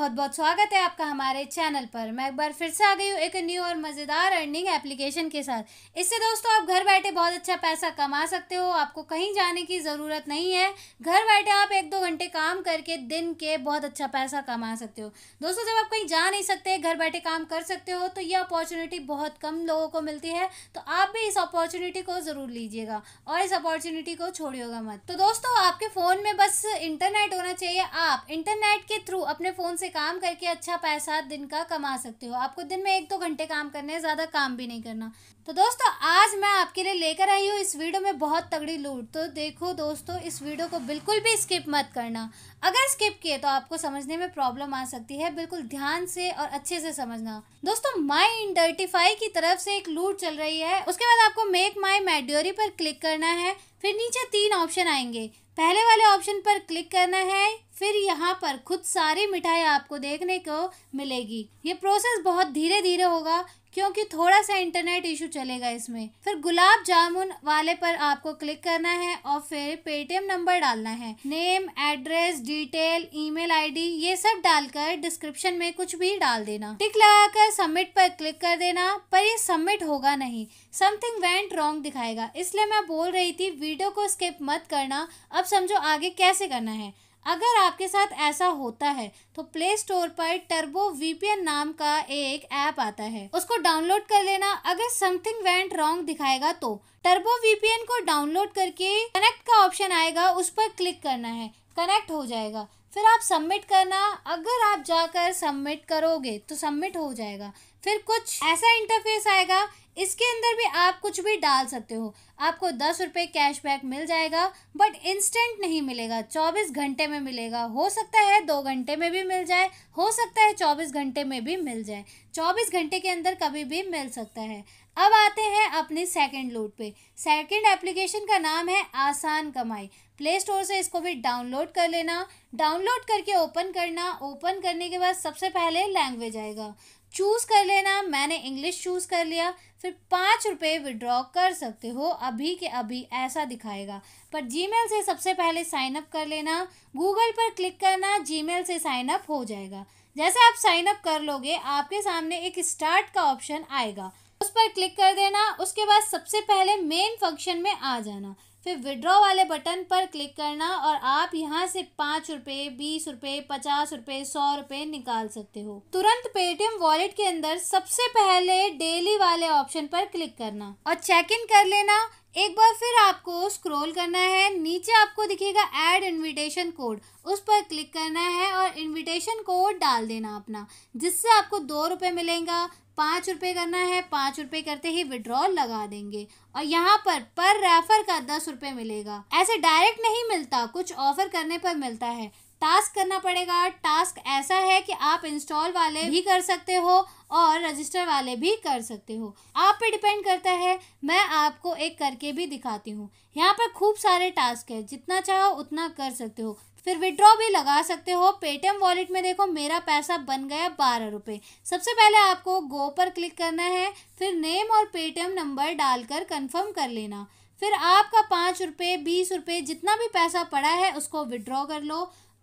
बहुत बहुत स्वागत है आपका हमारे चैनल पर मैं एक बार फिर से आ गई हूँ एक न्यू और मज़ेदार अर्निंग एप्लीकेशन के साथ इससे दोस्तों आप घर बैठे बहुत अच्छा पैसा कमा सकते हो आपको कहीं जाने की ज़रूरत नहीं है घर बैठे आप एक दो घंटे काम करके दिन के बहुत अच्छा पैसा कमा सकते हो दोस्तों जब आप कहीं जा नहीं सकते घर बैठे काम कर सकते हो तो ये अपॉर्चुनिटी बहुत कम लोगों को मिलती है तो आप भी इस अपॉर्चुनिटी को ज़रूर लीजिएगा और इस अपॉर्चुनिटी को छोड़िएगा मत तो दोस्तों आपके फ़ोन में बस इंटरनेट होना चाहिए आप इंटरनेट के थ्रू अपने फ़ोन से काम करके अच्छा पैसा दिन का कमा सकते हो आपको दिन में एक दो घंटे काम करने हैं ज़्यादा काम भी नहीं करना तो दोस्तों आज मैं आपके लिए लेकर आई हूँ इस वीडियो में बहुत तगड़ी लूट तो देखो दोस्तों इस वीडियो को बिल्कुल भी स्किप मत करना अगर स्किप किए तो आपको समझने में प्रॉब्लम आ सकती है बिल्कुल ध्यान से और अच्छे से समझना दोस्तों माई इंडर्टिफाई की तरफ से एक लूट चल रही है उसके बाद आपको मेक माई मेड्योरी पर क्लिक करना है फिर नीचे तीन ऑप्शन आएंगे पहले वाले ऑप्शन पर क्लिक करना है फिर यहाँ पर खुद सारी मिठाई आपको देखने को मिलेगी ये प्रोसेस बहुत धीरे धीरे होगा क्योंकि थोड़ा सा इंटरनेट इशू चलेगा इसमें फिर गुलाब जामुन वाले पर आपको क्लिक करना है और फिर पेटीएम नंबर डालना है name address detail email ID ये सब डालकर डिस्क्रिप्शन में कुछ भी डाल देना टिक लगाकर सबमिट पर क्लिक कर देना पर ये सबमिट होगा नहीं समथिंग वेंट रॉन्ग दिखाएगा इसलिए मैं बोल रही थी वीडियो को स्किप मत करना अब समझो आगे कैसे करना है अगर आपके साथ ऐसा होता है तो प्ले स्टोर पर टर्बो वीपीएन नाम का एक ऐप आता है उसको डाउनलोड कर लेना अगर समथिंग वेंट रॉन्ग दिखाएगा तो टर्बो वीपीएन को डाउनलोड करके कनेक्ट का ऑप्शन आएगा उस पर क्लिक करना है कनेक्ट हो जाएगा फिर आप सबमिट करना अगर आप जाकर सबमिट करोगे तो सबमिट हो जाएगा फिर कुछ ऐसा इंटरफेस आएगा इसके अंदर भी आप कुछ भी डाल सकते हो आपको दस रुपये कैशबैक मिल जाएगा बट इंस्टेंट नहीं मिलेगा चौबीस घंटे में मिलेगा हो सकता है दो घंटे में भी मिल जाए हो सकता है चौबीस घंटे में भी मिल जाए चौबीस घंटे के अंदर कभी भी मिल सकता है अब आते हैं अपने सेकंड लोड पे सेकंड एप्लीकेशन का नाम है आसान कमाई प्ले स्टोर से इसको भी डाउनलोड कर लेना डाउनलोड करके ओपन करना ओपन करने के बाद सबसे पहले लैंग्वेज आएगा चूज़ कर लेना मैंने इंग्लिश चूज़ कर लिया फिर पाँच रुपये विड्रॉ कर सकते हो अभी के अभी ऐसा दिखाएगा पर जीमेल से सबसे पहले साइनअप कर लेना गूगल पर क्लिक करना जीमेल से साइन अप हो जाएगा जैसे आप साइन अप कर लोगे आपके सामने एक स्टार्ट का ऑप्शन आएगा उस पर क्लिक कर देना उसके बाद सबसे पहले मेन फंक्शन में आ जाना फिर विड्रॉ वाले बटन पर क्लिक करना और आप यहाँ से पाँच रुपये बीस रुपये पचास रुपये सौ रुपये निकाल सकते हो तुरंत पेटीएम वॉलेट के अंदर सबसे पहले डेली वाले ऑप्शन पर क्लिक करना और चेक इन कर लेना एक बार फिर आपको स्क्रॉल करना है नीचे आपको दिखेगा ऐड इनविटेशन कोड उस पर क्लिक करना है और इनविटेशन कोड डाल देना अपना जिससे आपको दो रुपये मिलेगा पाँच रुपये करना है पाँच रुपये करते ही विड्रॉल लगा देंगे और यहाँ पर पर रेफर का दस रुपये मिलेगा ऐसे डायरेक्ट नहीं मिलता कुछ ऑफर करने पर मिलता है टास्क करना पड़ेगा टास्क ऐसा है कि आप इंस्टॉल वाले भी कर सकते हो और रजिस्टर वाले भी कर सकते हो आप पे डिपेंड करता है मैं आपको एक करके भी दिखाती हूँ यहाँ पर खूब सारे टास्क है जितना चाहो उतना कर सकते हो फिर विड्रॉ भी लगा सकते हो पेटीएम वॉलेट में देखो मेरा पैसा बन गया बारह रुपये सबसे पहले आपको गो पर क्लिक करना है फिर नेम और पेटीएम नंबर डालकर कंफर्म कर लेना फिर आपका पाँच रुपये बीस रुपये जितना भी पैसा पड़ा है उसको विड्रॉ कर लो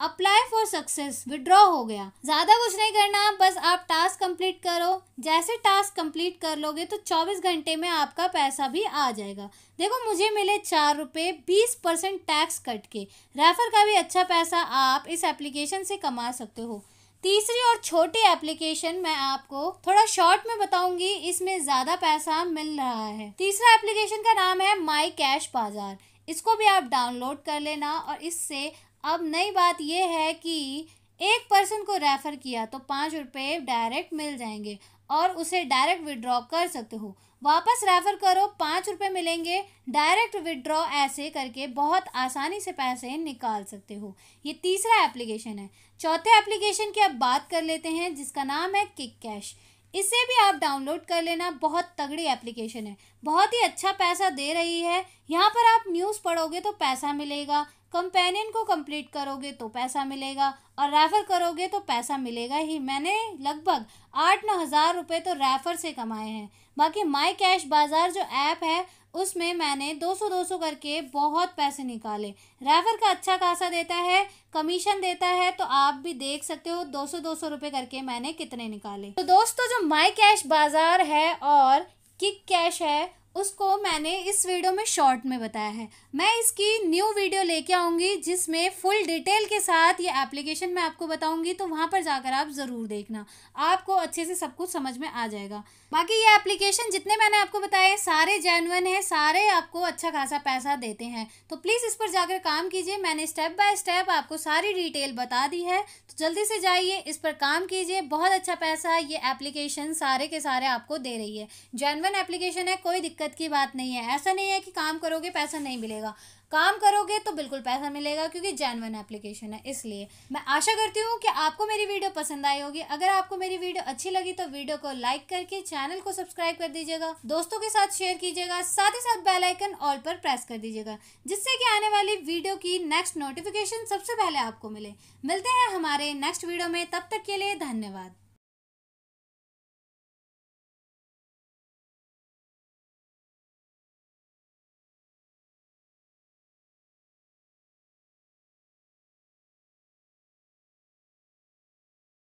अप्लाई फॉर सक्सेस विड्रॉ हो गया ज़्यादा कुछ नहीं करना बस आप टास्क कंप्लीट करो जैसे टास्क कंप्लीट कर लोगे तो 24 घंटे में आपका पैसा भी आ जाएगा देखो मुझे मिले चार रुपये बीस परसेंट टैक्स कट के रेफर का भी अच्छा पैसा आप इस एप्लीकेशन से कमा सकते हो तीसरी और छोटी एप्लीकेशन मैं आपको थोड़ा शॉर्ट में बताऊंगी इसमें ज़्यादा पैसा मिल रहा है तीसरा एप्लीकेशन का नाम है माई कैश बाज़ार इसको भी आप डाउनलोड कर लेना और इससे अब नई बात यह है कि एक पर्सन को रेफ़र किया तो पाँच रुपये डायरेक्ट मिल जाएंगे और उसे डायरेक्ट विड्रॉ कर सकते हो वापस रेफ़र करो पाँच रुपये मिलेंगे डायरेक्ट विड्रॉ ऐसे करके बहुत आसानी से पैसे निकाल सकते हो ये तीसरा एप्लीकेशन है चौथे एप्लीकेशन की अब बात कर लेते हैं जिसका नाम है किक कैश इसे भी आप डाउनलोड कर लेना बहुत तगड़ी एप्लीकेशन है बहुत ही अच्छा पैसा दे रही है यहाँ पर आप न्यूज़ पढ़ोगे तो पैसा मिलेगा कंपेनियन को कंप्लीट करोगे तो पैसा मिलेगा और रेफ़र करोगे तो पैसा मिलेगा ही मैंने लगभग आठ नौ हज़ार रुपये तो रेफ़र से कमाए हैं बाकी माई कैश बाज़ार जो ऐप है उसमें मैंने 200 200 करके बहुत पैसे निकाले रेफ़र का अच्छा खासा देता है कमीशन देता है तो आप भी देख सकते हो 200 200 रुपए करके मैंने कितने निकाले तो दोस्तों जो माई कैश बाज़ार है और किक कैश है उसको मैंने इस वीडियो में शॉर्ट में बताया है मैं इसकी न्यू वीडियो लेके आऊँगी जिसमें फुल डिटेल के साथ ये एप्लीकेशन मैं आपको बताऊँगी तो वहाँ पर जाकर आप ज़रूर देखना आपको अच्छे से सब कुछ समझ में आ जाएगा बाकी ये एप्लीकेशन जितने मैंने आपको बताए सारे जेनवन हैं सारे आपको अच्छा खासा पैसा देते हैं तो प्लीज़ इस पर जाकर काम कीजिए मैंने स्टेप बाय स्टेप आपको सारी डिटेल बता दी है तो जल्दी से जाइए इस पर काम कीजिए बहुत अच्छा पैसा ये एप्लीकेशन सारे के सारे आपको दे रही है जेनवन एप्लीकेशन है कोई दिक्कत दिक्कत की बात नहीं है ऐसा नहीं है कि काम करोगे पैसा नहीं मिलेगा काम करोगे तो बिल्कुल पैसा मिलेगा क्योंकि जैनवन एप्लीकेशन है इसलिए मैं आशा करती हूँ कि आपको मेरी वीडियो पसंद आई होगी अगर आपको मेरी वीडियो अच्छी लगी तो वीडियो को लाइक करके चैनल को सब्सक्राइब कर दीजिएगा दोस्तों के साथ शेयर कीजिएगा साथ ही साथ बेल आइकन ऑल पर प्रेस कर दीजिएगा जिससे कि आने वाली वीडियो की नेक्स्ट नोटिफिकेशन सबसे पहले आपको मिले मिलते हैं हमारे नेक्स्ट वीडियो में तब तक के लिए धन्यवाद